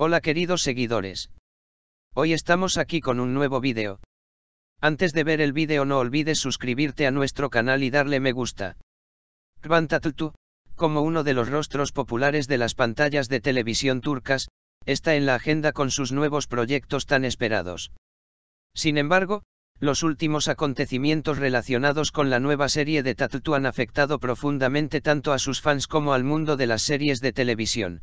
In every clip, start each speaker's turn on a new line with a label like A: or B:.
A: Hola queridos seguidores. Hoy estamos aquí con un nuevo vídeo. Antes de ver el vídeo no olvides suscribirte a nuestro canal y darle me gusta. Tatlıtuğ, como uno de los rostros populares de las pantallas de televisión turcas, está en la agenda con sus nuevos proyectos tan esperados. Sin embargo, los últimos acontecimientos relacionados con la nueva serie de Tatultu han afectado profundamente tanto a sus fans como al mundo de las series de televisión.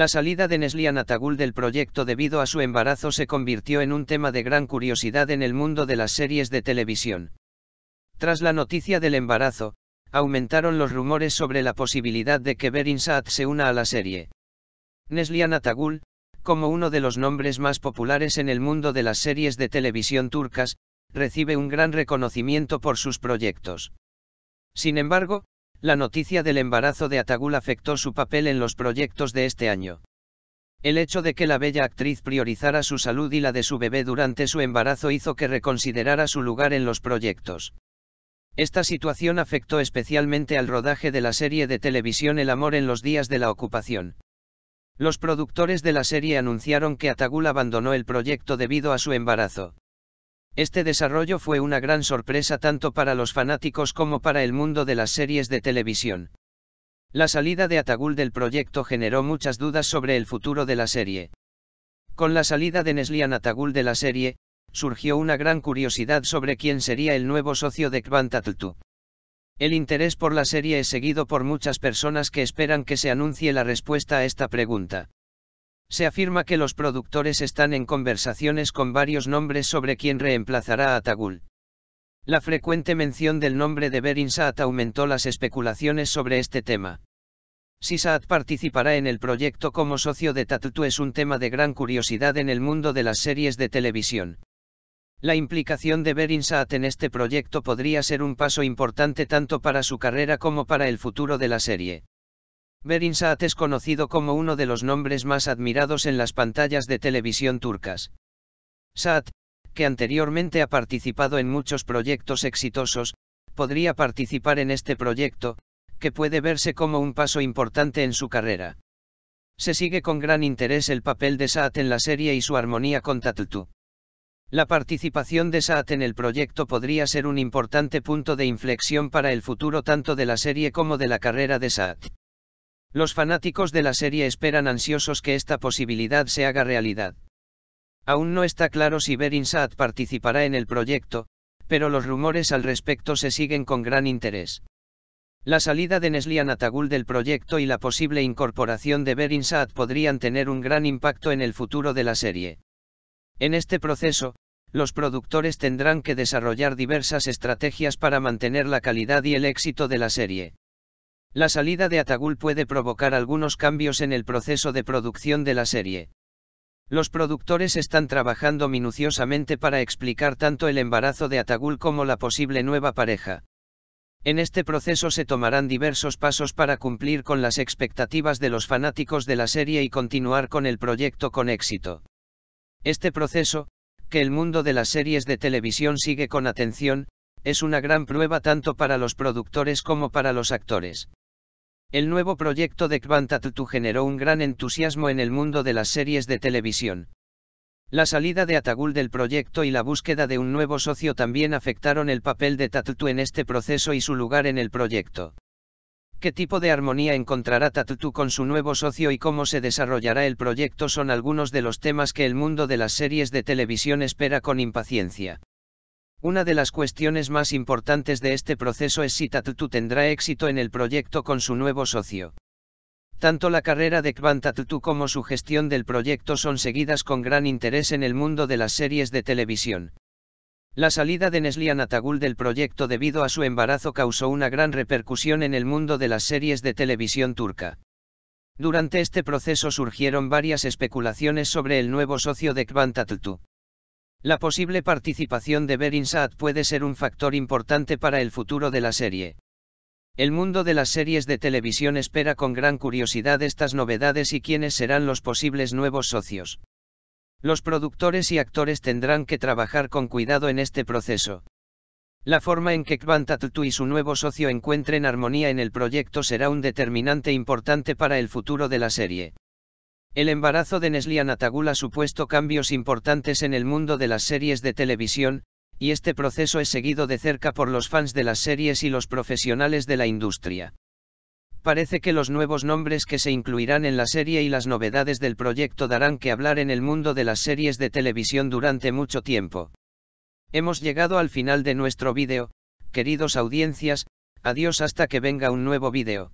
A: La salida de Neslian Atagul del proyecto debido a su embarazo se convirtió en un tema de gran curiosidad en el mundo de las series de televisión. Tras la noticia del embarazo, aumentaron los rumores sobre la posibilidad de que Berin se una a la serie. Neslian Atagul, como uno de los nombres más populares en el mundo de las series de televisión turcas, recibe un gran reconocimiento por sus proyectos. Sin embargo, la noticia del embarazo de Atagul afectó su papel en los proyectos de este año. El hecho de que la bella actriz priorizara su salud y la de su bebé durante su embarazo hizo que reconsiderara su lugar en los proyectos. Esta situación afectó especialmente al rodaje de la serie de televisión El amor en los días de la ocupación. Los productores de la serie anunciaron que Atagul abandonó el proyecto debido a su embarazo. Este desarrollo fue una gran sorpresa tanto para los fanáticos como para el mundo de las series de televisión. La salida de Atagul del proyecto generó muchas dudas sobre el futuro de la serie. Con la salida de Neslian Atagul de la serie, surgió una gran curiosidad sobre quién sería el nuevo socio de Tutu. El interés por la serie es seguido por muchas personas que esperan que se anuncie la respuesta a esta pregunta se afirma que los productores están en conversaciones con varios nombres sobre quién reemplazará a Tagul. La frecuente mención del nombre de Berin Saat aumentó las especulaciones sobre este tema. Si Saat participará en el proyecto como socio de Tatutu es un tema de gran curiosidad en el mundo de las series de televisión. La implicación de Berin Saat en este proyecto podría ser un paso importante tanto para su carrera como para el futuro de la serie. Saat es conocido como uno de los nombres más admirados en las pantallas de televisión turcas. Saat, que anteriormente ha participado en muchos proyectos exitosos, podría participar en este proyecto, que puede verse como un paso importante en su carrera. Se sigue con gran interés el papel de Saat en la serie y su armonía con Tatltu. La participación de Saat en el proyecto podría ser un importante punto de inflexión para el futuro tanto de la serie como de la carrera de Saat. Los fanáticos de la serie esperan ansiosos que esta posibilidad se haga realidad. Aún no está claro si Berinsat participará en el proyecto, pero los rumores al respecto se siguen con gran interés. La salida de Neslian Atagul del proyecto y la posible incorporación de Berinsat podrían tener un gran impacto en el futuro de la serie. En este proceso, los productores tendrán que desarrollar diversas estrategias para mantener la calidad y el éxito de la serie. La salida de Atagul puede provocar algunos cambios en el proceso de producción de la serie. Los productores están trabajando minuciosamente para explicar tanto el embarazo de Atagul como la posible nueva pareja. En este proceso se tomarán diversos pasos para cumplir con las expectativas de los fanáticos de la serie y continuar con el proyecto con éxito. Este proceso, que el mundo de las series de televisión sigue con atención, es una gran prueba tanto para los productores como para los actores. El nuevo proyecto de Tatutu generó un gran entusiasmo en el mundo de las series de televisión. La salida de Atagul del proyecto y la búsqueda de un nuevo socio también afectaron el papel de Tatutu en este proceso y su lugar en el proyecto. ¿Qué tipo de armonía encontrará Tatutu con su nuevo socio y cómo se desarrollará el proyecto son algunos de los temas que el mundo de las series de televisión espera con impaciencia. Una de las cuestiones más importantes de este proceso es si Tatutu tendrá éxito en el proyecto con su nuevo socio. Tanto la carrera de Tatutu como su gestión del proyecto son seguidas con gran interés en el mundo de las series de televisión. La salida de Neslian Atagül del proyecto debido a su embarazo causó una gran repercusión en el mundo de las series de televisión turca. Durante este proceso surgieron varias especulaciones sobre el nuevo socio de Tatutu. La posible participación de Berinsat puede ser un factor importante para el futuro de la serie. El mundo de las series de televisión espera con gran curiosidad estas novedades y quiénes serán los posibles nuevos socios. Los productores y actores tendrán que trabajar con cuidado en este proceso. La forma en que Kvantatutu y su nuevo socio encuentren armonía en el proyecto será un determinante importante para el futuro de la serie. El embarazo de Neslian Atagul ha supuesto cambios importantes en el mundo de las series de televisión, y este proceso es seguido de cerca por los fans de las series y los profesionales de la industria. Parece que los nuevos nombres que se incluirán en la serie y las novedades del proyecto darán que hablar en el mundo de las series de televisión durante mucho tiempo. Hemos llegado al final de nuestro vídeo, queridos audiencias, adiós hasta que venga un nuevo vídeo.